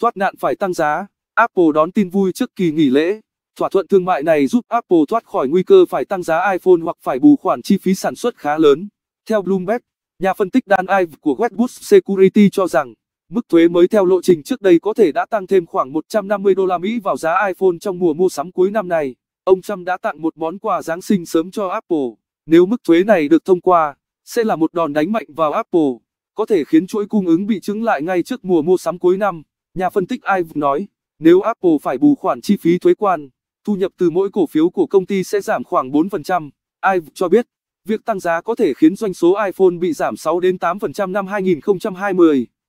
thoát nạn phải tăng giá. Apple đón tin vui trước kỳ nghỉ lễ. Thỏa thuận thương mại này giúp Apple thoát khỏi nguy cơ phải tăng giá iPhone hoặc phải bù khoản chi phí sản xuất khá lớn. Theo Bloomberg, nhà phân tích Dan Ive của Wedbush Security cho rằng, mức thuế mới theo lộ trình trước đây có thể đã tăng thêm khoảng 150 đô la Mỹ vào giá iPhone trong mùa mua sắm cuối năm này. Ông Trump đã tặng một món quà Giáng sinh sớm cho Apple. Nếu mức thuế này được thông qua, sẽ là một đòn đánh mạnh vào Apple, có thể khiến chuỗi cung ứng bị chững lại ngay trước mùa mua sắm cuối năm. Nhà phân tích Ive nói, nếu Apple phải bù khoản chi phí thuế quan, thu nhập từ mỗi cổ phiếu của công ty sẽ giảm khoảng 4%. Ive cho biết, việc tăng giá có thể khiến doanh số iPhone bị giảm 6 đến 8% năm 2020.